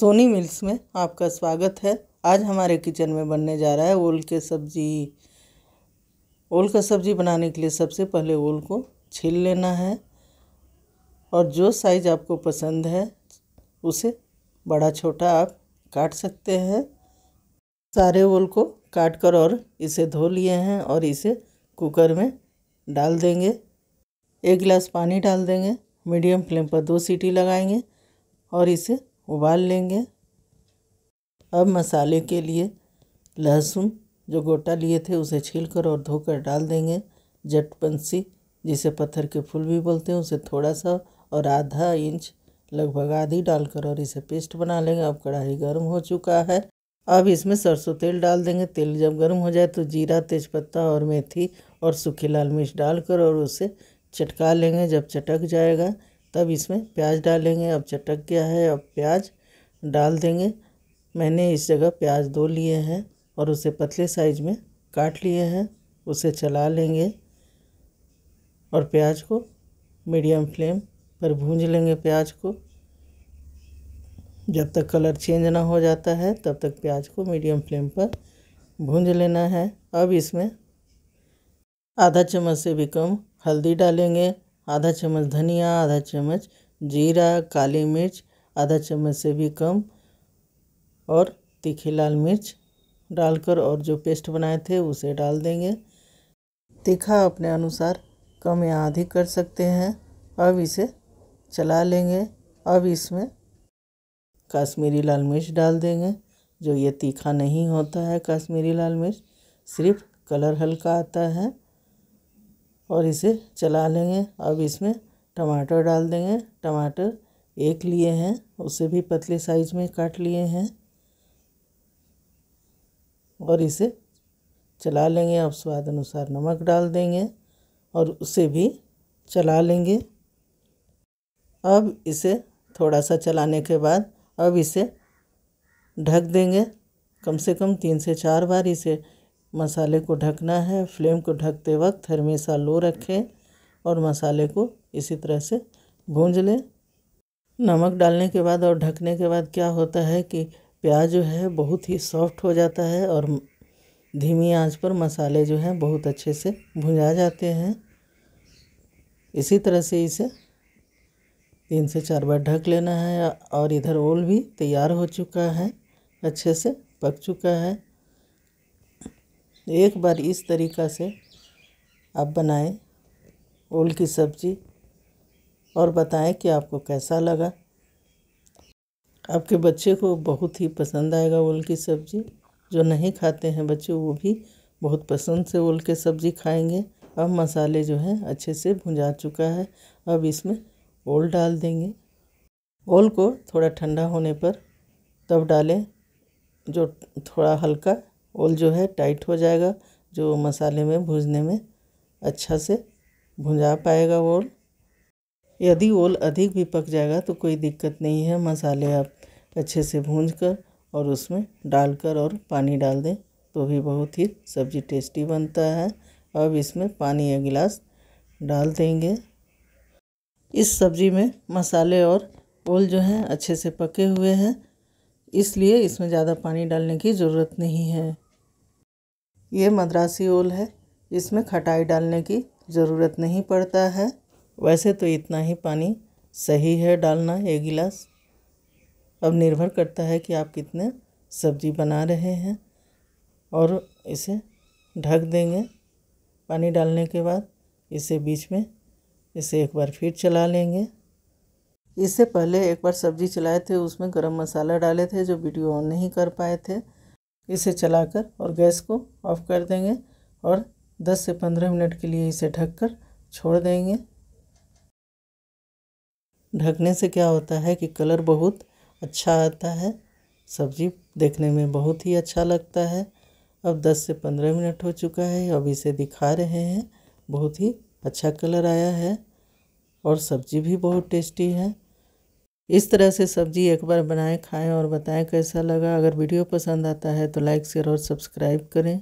Soni mills में आपका स्वागत है आज हमारे किचन में बनने जा रहा है ओल के सब्ज़ी ओल का सब्ज़ी बनाने के लिए सबसे पहले ओल को छील लेना है और जो साइज़ आपको पसंद है उसे बड़ा छोटा आप काट सकते हैं सारे ओल को काट कर और इसे धो लिए हैं और इसे कुकर में डाल देंगे एक गिलास पानी डाल देंगे मीडियम फ्लेम पर दो सीटी लगाएंगे और इसे उबाल लेंगे अब मसाले के लिए लहसुन जो गोटा लिए थे उसे छील कर और धोकर डाल देंगे जटपंसी जिसे पत्थर के फूल भी बोलते हैं उसे थोड़ा सा और आधा इंच लगभग आधी डालकर और इसे पेस्ट बना लेंगे अब कढ़ाई गर्म हो चुका है अब इसमें सरसों तेल डाल देंगे तेल जब गर्म हो जाए तो जीरा तेज़पत्ता और मेथी और सूखी लाल मिर्च डालकर और उसे चटका लेंगे जब चटक जाएगा तब इसमें प्याज डालेंगे अब चटक गया है अब प्याज डाल देंगे मैंने इस जगह प्याज दो लिए हैं और उसे पतले साइज में काट लिए हैं उसे चला लेंगे और प्याज को मीडियम फ्लेम पर भूंज लेंगे प्याज को जब तक कलर चेंज ना हो जाता है तब तक प्याज को मीडियम फ्लेम पर भूंज लेना है अब इसमें आधा चम्मच से भी कम हल्दी डालेंगे आधा चम्मच धनिया आधा चम्मच जीरा काली मिर्च आधा चम्मच से भी कम और तीखी लाल मिर्च डालकर और जो पेस्ट बनाए थे उसे डाल देंगे तीखा अपने अनुसार कम या अधिक कर सकते हैं अब इसे चला लेंगे अब इसमें कश्मीरी लाल मिर्च डाल देंगे जो ये तीखा नहीं होता है कश्मीरी लाल मिर्च सिर्फ कलर हल्का आता है और इसे चला लेंगे अब इसमें टमाटर डाल देंगे टमाटर एक लिए हैं उसे भी पतले साइज में काट लिए हैं और इसे चला लेंगे अब स्वाद अनुसार नमक डाल देंगे और उसे भी चला लेंगे अब इसे थोड़ा सा चलाने के बाद अब इसे ढक देंगे कम से कम तीन से चार बार इसे मसाले को ढकना है फ्लेम को ढकते वक्त हमेशा लो रखें और मसाले को इसी तरह से भूंज लें नमक डालने के बाद और ढकने के बाद क्या होता है कि प्याज जो है बहुत ही सॉफ्ट हो जाता है और धीमी आंच पर मसाले जो हैं बहुत अच्छे से भुंजा जाते हैं इसी तरह से इसे तीन से चार बार ढक लेना है और इधर ओल भी तैयार हो चुका है अच्छे से पक चुका है एक बार इस तरीक़ा से आप बनाएं ओल की सब्ज़ी और बताएं कि आपको कैसा लगा आपके बच्चे को बहुत ही पसंद आएगा ओल की सब्ज़ी जो नहीं खाते हैं बच्चे वो भी बहुत पसंद से ओल के सब्ज़ी खाएंगे अब मसाले जो हैं अच्छे से भुंजा चुका है अब इसमें ओल डाल देंगे ओल को थोड़ा ठंडा होने पर तब डालें जो थोड़ा हल्का ओल जो है टाइट हो जाएगा जो मसाले में भूजने में अच्छा से भुंजा पाएगा ओल यदि ओल अधिक भी पक जाएगा तो कोई दिक्कत नहीं है मसाले आप अच्छे से भूंज कर और उसमें डालकर और पानी डाल दें तो भी बहुत ही सब्ज़ी टेस्टी बनता है अब इसमें पानी या गिलास डाल देंगे इस सब्ज़ी में मसाले और ओल जो हैं अच्छे से पके हुए हैं इसलिए इसमें ज़्यादा पानी डालने की ज़रूरत नहीं है ये मद्रासी ओल है इसमें खटाई डालने की ज़रूरत नहीं पड़ता है वैसे तो इतना ही पानी सही है डालना एक गिलास अब निर्भर करता है कि आप कितने सब्जी बना रहे हैं और इसे ढक देंगे पानी डालने के बाद इसे बीच में इसे एक बार फिर चला लेंगे इससे पहले एक बार सब्जी चलाए थे उसमें गरम मसाला डाले थे जो वीडियो ऑन नहीं कर पाए थे इसे चलाकर और गैस को ऑफ कर देंगे और 10 से 15 मिनट के लिए इसे ढककर छोड़ देंगे ढकने से क्या होता है कि कलर बहुत अच्छा आता है सब्जी देखने में बहुत ही अच्छा लगता है अब 10 से 15 मिनट हो चुका है अब इसे दिखा रहे हैं बहुत ही अच्छा कलर आया है और सब्ज़ी भी बहुत टेस्टी है इस तरह से सब्जी एक बार बनाएं खाएं और बताएं कैसा लगा अगर वीडियो पसंद आता है तो लाइक शेयर और सब्सक्राइब करें